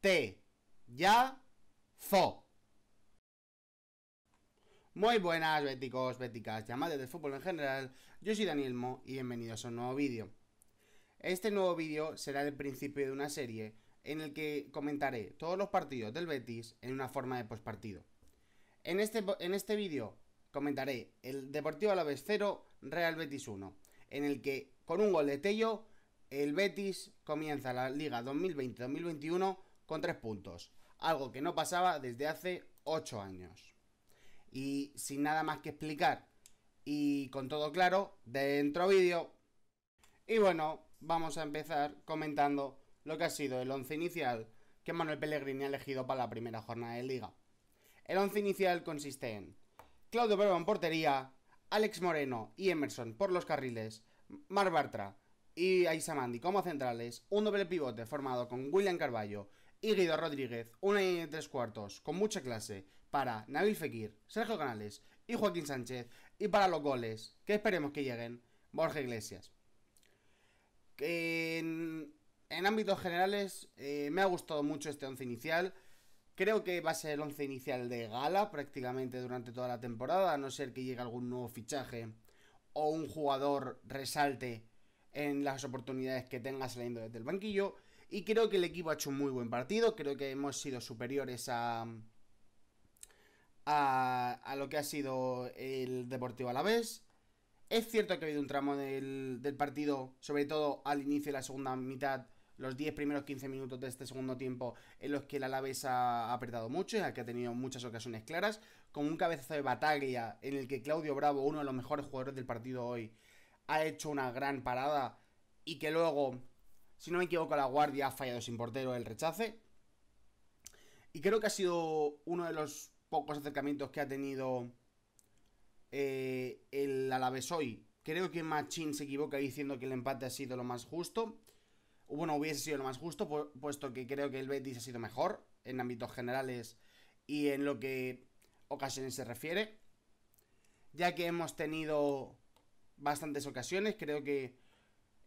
te, ya, fo. Muy buenas, béticos, béticas, llamadas del fútbol en general. Yo soy Daniel Mo y bienvenidos a un nuevo vídeo. Este nuevo vídeo será el principio de una serie en el que comentaré todos los partidos del Betis en una forma de pospartido. En este, en este vídeo comentaré el Deportivo vez 0, Real Betis 1, en el que con un gol de Tello el Betis comienza la Liga 2020-2021 con tres puntos, algo que no pasaba desde hace ocho años. Y sin nada más que explicar y con todo claro, dentro vídeo. Y bueno, vamos a empezar comentando lo que ha sido el once inicial que Manuel Pellegrini ha elegido para la primera jornada de liga. El once inicial consiste en Claudio Bravo en portería, Alex Moreno y Emerson por los carriles, Mar Bartra y Aisamandi como centrales, un doble pivote formado con William Carballo y Guido Rodríguez, una y tres cuartos, con mucha clase, para Nabil Fekir, Sergio Canales y Joaquín Sánchez, y para los goles, que esperemos que lleguen, Borja Iglesias. En, ámbitos generales, eh, me ha gustado mucho este once inicial. Creo que va a ser el once inicial de gala prácticamente durante toda la temporada, a no ser que llegue algún nuevo fichaje o un jugador resalte en las oportunidades que tenga saliendo desde el banquillo. Y creo que el equipo ha hecho un muy buen partido. Creo que hemos sido superiores a. a, lo que ha sido el Deportivo Alavés. Es cierto que ha habido un tramo del, partido, sobre todo al inicio de la segunda mitad, los 10 primeros 15 minutos de este segundo tiempo en los que el Alavés ha apretado mucho, y que ha tenido muchas ocasiones claras, con un cabezazo de batalla en el que Claudio Bravo, uno de los mejores jugadores del partido hoy, ha hecho una gran parada y que luego si no me equivoco, la guardia ha fallado sin portero el rechace. Y creo que ha sido uno de los pocos acercamientos que ha tenido eh, el Alavés hoy. Creo que Machín se equivoca diciendo que el empate ha sido lo más justo. bueno, hubiese sido lo más justo, puesto que creo que el Betis ha sido mejor en ámbitos generales y en lo que ocasiones se refiere. Ya que hemos tenido bastantes ocasiones, creo que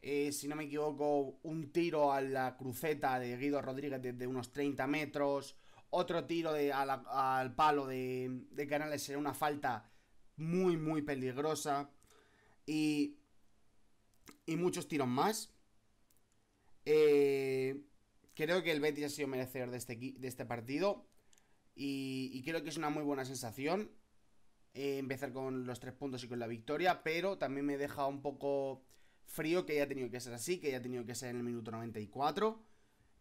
eh, si no me equivoco, un tiro a la cruceta de Guido Rodríguez de unos 30 metros, otro tiro al palo de, Canales será una falta muy, muy peligrosa. Y, y muchos tiros más. Eh, creo que el Betis ha sido merecedor de este, de este partido. Y, creo que es una muy buena sensación. Eh, empezar con los tres puntos y con la victoria. Pero también me deja un poco frío que haya tenido que ser así, que haya tenido que ser en el minuto 94,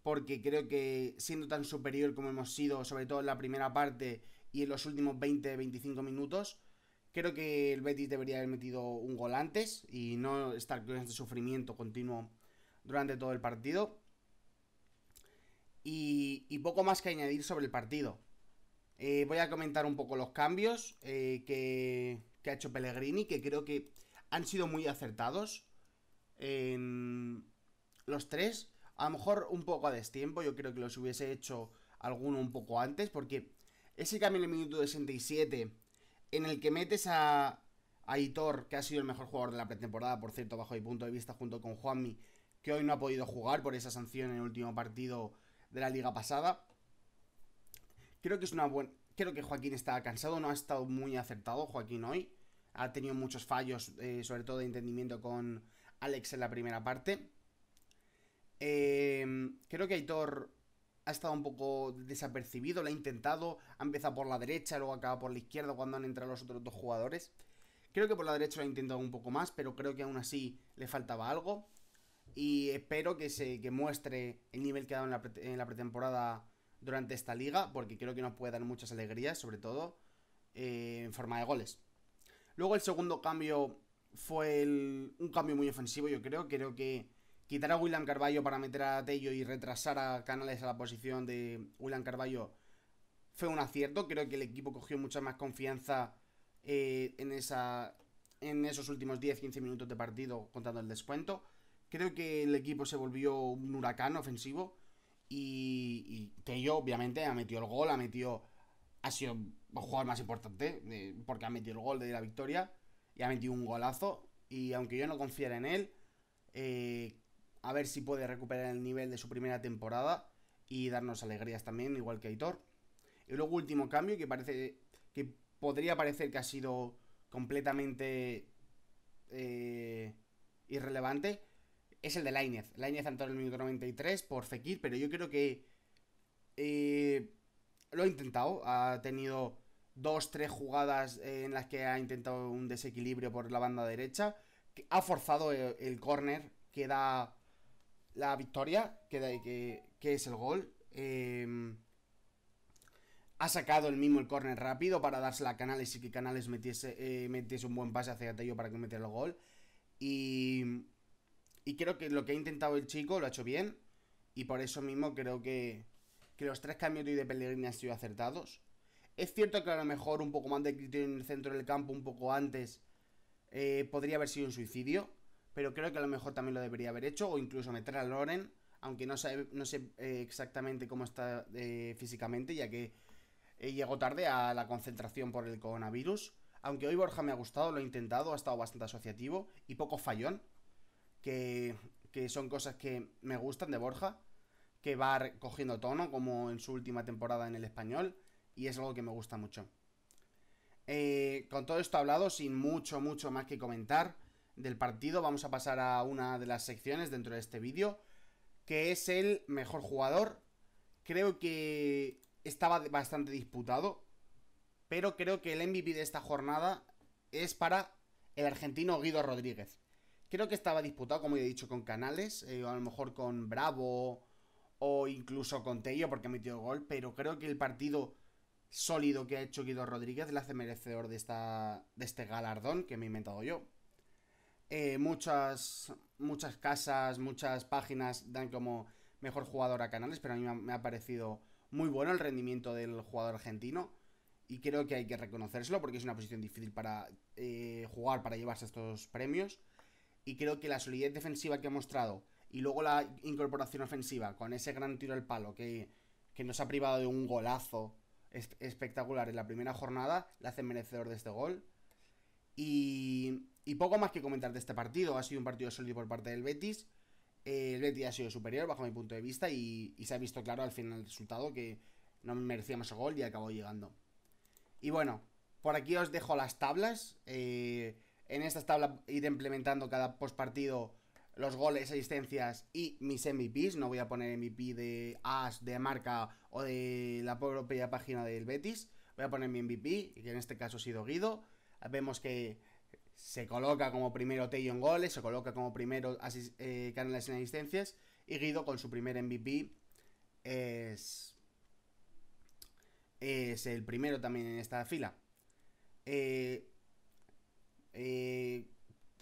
porque creo que siendo tan superior como hemos sido, sobre todo en la primera parte y en los últimos 20-25 minutos, creo que el Betis debería haber metido un gol antes y no estar con este sufrimiento continuo durante todo el partido. Y, poco más que añadir sobre el partido. Eh, voy a comentar un poco los cambios eh, que ha hecho Pellegrini, que creo que han sido muy acertados. En. los tres, a lo mejor un poco a destiempo, yo creo que los hubiese hecho alguno un poco antes, porque ese cambio en el minuto 67, en el que metes a, Aitor, que ha sido el mejor jugador de la pretemporada, por cierto, bajo mi punto de vista, junto con Juanmi, que hoy no ha podido jugar por esa sanción en el último partido de la liga pasada. Creo que es una buena. Creo que Joaquín está cansado, no ha estado muy acertado Joaquín hoy. Ha tenido muchos fallos, eh, sobre todo de entendimiento con Alex en la primera parte. Em, creo que Aitor ha estado un poco desapercibido, lo ha intentado, ha empezado por la derecha, luego acaba por la izquierda cuando han entrado los otros dos jugadores. Creo que por la derecha lo ha intentado un poco más, pero creo que aún así le faltaba algo. Y espero que se muestre el nivel que ha dado en la, pretemporada durante esta liga, porque creo que nos puede dar muchas alegrías, sobre todo eh, en forma de goles. Luego el segundo cambio fue un cambio muy ofensivo, yo creo. Creo que quitar a William Carballo para meter a Tello y retrasar a Canales a la posición de William Carballo fue un acierto. Creo que el equipo cogió mucha más confianza eh, en, esa, en esos últimos 10-15 minutos de partido contando el descuento. Creo que el equipo se volvió un huracán ofensivo y, Tello obviamente ha metido el gol, ha metido... Ha sido un jugador más importante eh, porque ha metido el gol de la victoria y ha metido un golazo. Y aunque yo no confiara en él, eh, a ver si puede recuperar el nivel de su primera temporada y darnos alegrías también, igual que Aitor. Y luego último cambio que parece que podría parecer que ha sido completamente eh, irrelevante es el de Lainez. Lainez entró en el minuto 93 por Fekir, pero yo creo que eh, lo ha intentado, ha tenido dos, tres jugadas eh, en las que ha intentado un desequilibrio por la banda derecha. ha forzado el, corner córner que da la victoria, que, que, es el gol. Em, ha sacado el mismo el córner rápido para dársela a Canales y que Canales eh, metiese, un buen pase hacia Tello para que metiera el gol. Y, y creo que lo que ha intentado el chico lo ha hecho bien. Y por eso mismo creo que, que los tres cambios de Pellegrini han sido acertados. Es cierto que a lo mejor un poco más de criterio en el centro del campo, un poco antes, eh, podría haber sido un suicidio. Pero creo que a lo mejor también lo debería haber hecho. O incluso meter a Loren. Aunque no sé, no sé eh, exactamente cómo está eh, físicamente, ya que llegó tarde a la concentración por el coronavirus. Aunque hoy Borja me ha gustado, lo he intentado, ha estado bastante asociativo y poco fallón. Que, que son cosas que me gustan de Borja. Que va cogiendo tono, como en su última temporada en el español y es algo que me gusta mucho. Eh, con todo esto hablado, sin mucho, mucho más que comentar del partido, vamos a pasar a una de las secciones dentro de este vídeo, que es el mejor jugador. Creo que estaba bastante disputado, pero creo que el MVP de esta jornada es para el argentino Guido Rodríguez. Creo que estaba disputado, como ya he dicho, con Canales, eh, O a lo mejor con Bravo o incluso con Tello porque ha metido gol, pero creo que el partido sólido que ha hecho Guido Rodríguez le hace merecedor de, esta, de este galardón que me he inventado yo. Eh, muchas, muchas casas, muchas páginas dan como mejor jugador a Canales, pero a mí me ha parecido muy bueno el rendimiento del jugador argentino y creo que hay que reconocérselo porque es una posición difícil para eh, jugar, para llevarse estos premios. Y creo que la solidez defensiva que ha mostrado y luego la incorporación ofensiva con ese gran tiro al palo que, que nos ha privado de un golazo espectacular en la primera jornada, le hace merecedor de este gol. Y, poco más que comentar de este partido. Ha sido un partido sólido por parte del Betis. Eh, el Betis ha sido superior bajo mi punto de vista y, se ha visto claro al final el resultado que no merecíamos el gol y acabó llegando. Y bueno, por aquí os dejo las tablas. Eh, en estas tablas ir implementando cada postpartido los goles, asistencias y mis MVPs. No voy a poner MVP de As, de marca o de la propia página del Betis. Voy a poner mi MVP, que en este caso ha sido Guido. Vemos que se coloca como primero Tello en goles, se coloca como primero eh, Canales en asistencias. Y Guido con su primer MVP es, es el primero también en esta fila. Eh, eh,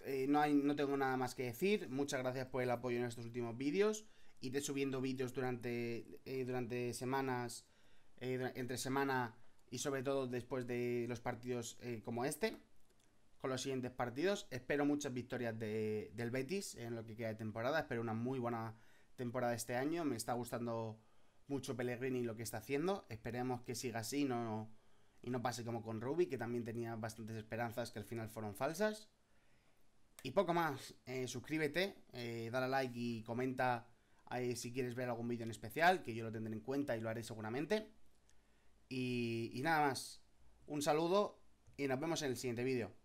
eh, no, hay, no tengo nada más que decir. Muchas gracias por el apoyo en estos últimos vídeos. Iré subiendo vídeos durante, eh, durante semanas, eh, entre semana y sobre todo después de los partidos como este, con los siguientes partidos. Espero muchas victorias de, del Betis en lo que queda de temporada. Espero una muy buena temporada este año. Me está gustando mucho Pellegrini lo que está haciendo. Esperemos que siga así no, y no pase como con Ruby, que también tenía bastantes esperanzas que al final fueron falsas. Y poco más, eh, suscríbete, eh, dale like y comenta eh, si quieres ver algún vídeo en especial, que yo lo tendré en cuenta y lo haré seguramente. y nada más, un saludo y nos vemos en el siguiente vídeo.